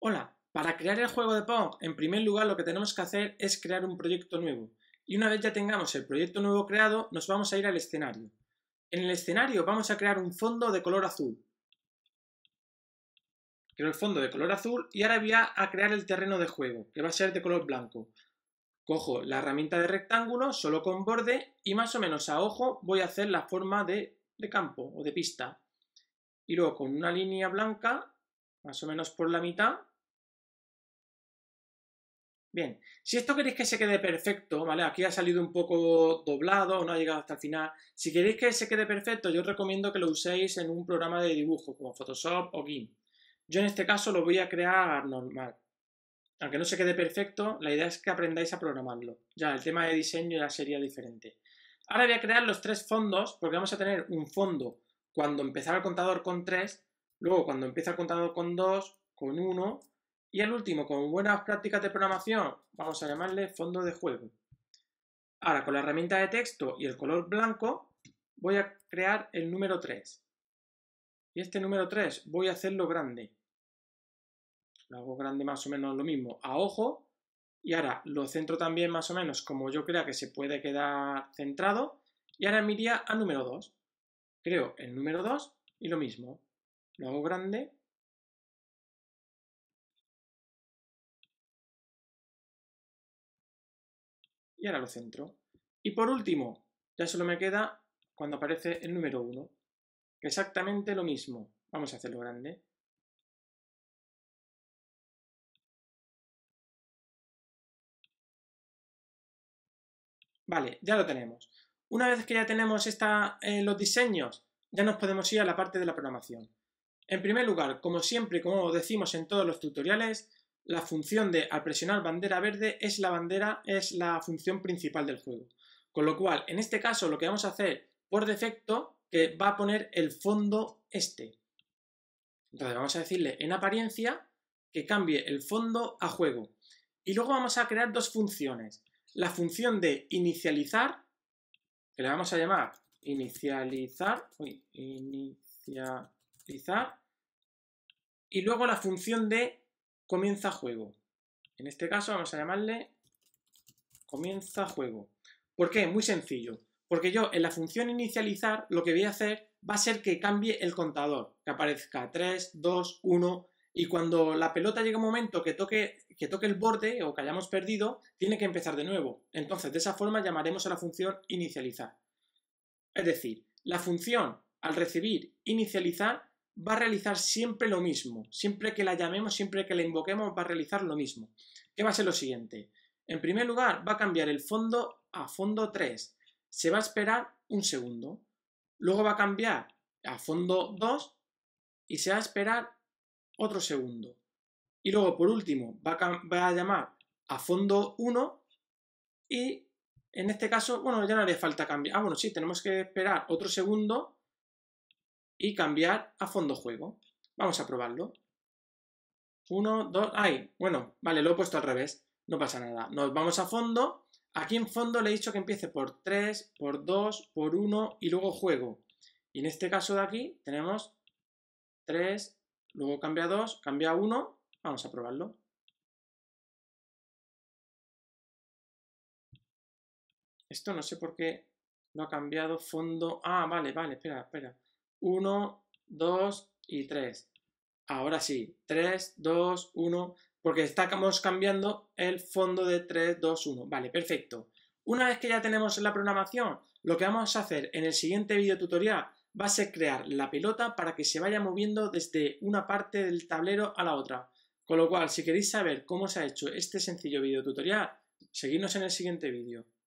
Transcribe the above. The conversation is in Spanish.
Hola, para crear el juego de Pong, en primer lugar lo que tenemos que hacer es crear un proyecto nuevo. Y una vez ya tengamos el proyecto nuevo creado, nos vamos a ir al escenario. En el escenario vamos a crear un fondo de color azul. Creo el fondo de color azul y ahora voy a crear el terreno de juego, que va a ser de color blanco. Cojo la herramienta de rectángulo, solo con borde, y más o menos a ojo voy a hacer la forma de, de campo o de pista. Y luego con una línea blanca, más o menos por la mitad, Bien, si esto queréis que se quede perfecto, ¿vale? Aquí ha salido un poco doblado, no ha llegado hasta el final. Si queréis que se quede perfecto, yo os recomiendo que lo uséis en un programa de dibujo, como Photoshop o GIMP. Yo en este caso lo voy a crear normal. Aunque no se quede perfecto, la idea es que aprendáis a programarlo. Ya, el tema de diseño ya sería diferente. Ahora voy a crear los tres fondos, porque vamos a tener un fondo cuando empezara el contador con tres, luego cuando empieza el contador con 2, con 1 y el último, con buenas prácticas de programación, vamos a llamarle fondo de juego. Ahora, con la herramienta de texto y el color blanco, voy a crear el número 3. Y este número 3 voy a hacerlo grande. Lo hago grande más o menos lo mismo, a ojo. Y ahora lo centro también más o menos como yo crea que se puede quedar centrado. Y ahora me iría a número 2. Creo el número 2 y lo mismo. Lo hago grande y ahora lo centro. Y por último, ya solo me queda cuando aparece el número 1. Exactamente lo mismo. Vamos a hacerlo grande. Vale, ya lo tenemos. Una vez que ya tenemos esta, eh, los diseños, ya nos podemos ir a la parte de la programación. En primer lugar, como siempre, como decimos en todos los tutoriales, la función de al presionar bandera verde es la bandera, es la función principal del juego. Con lo cual, en este caso, lo que vamos a hacer por defecto, que va a poner el fondo este. Entonces vamos a decirle en apariencia que cambie el fondo a juego. Y luego vamos a crear dos funciones. La función de inicializar, que le vamos a llamar inicializar, inicializar, y luego la función de comienza juego. En este caso vamos a llamarle comienza juego. ¿Por qué? Muy sencillo. Porque yo en la función inicializar lo que voy a hacer va a ser que cambie el contador, que aparezca 3, 2, 1 y cuando la pelota llegue un momento que toque, que toque el borde o que hayamos perdido, tiene que empezar de nuevo. Entonces de esa forma llamaremos a la función inicializar. Es decir, la función al recibir inicializar va a realizar siempre lo mismo. Siempre que la llamemos, siempre que la invoquemos, va a realizar lo mismo. ¿Qué va a ser lo siguiente? En primer lugar, va a cambiar el fondo a fondo 3. Se va a esperar un segundo. Luego va a cambiar a fondo 2 y se va a esperar otro segundo. Y luego, por último, va a, llamar a fondo 1 y en este caso, bueno, ya no le falta cambiar. Ah, bueno, sí, tenemos que esperar otro segundo y cambiar a fondo juego. Vamos a probarlo. Uno, dos, ¡ay! Bueno, vale, lo he puesto al revés. No pasa nada. Nos vamos a fondo. Aquí en fondo le he dicho que empiece por 3, por 2, por 1 y luego juego. Y en este caso de aquí tenemos 3, luego cambia 2, cambia 1. Vamos a probarlo. Esto no sé por qué no ha cambiado fondo. Ah, vale, vale, espera, espera. 1, 2 y 3. Ahora sí, 3, 2, 1, porque estamos cambiando el fondo de 3, 2, 1. Vale, perfecto. Una vez que ya tenemos la programación, lo que vamos a hacer en el siguiente video tutorial va a ser crear la pelota para que se vaya moviendo desde una parte del tablero a la otra. Con lo cual, si queréis saber cómo se ha hecho este sencillo video tutorial, seguidnos en el siguiente vídeo.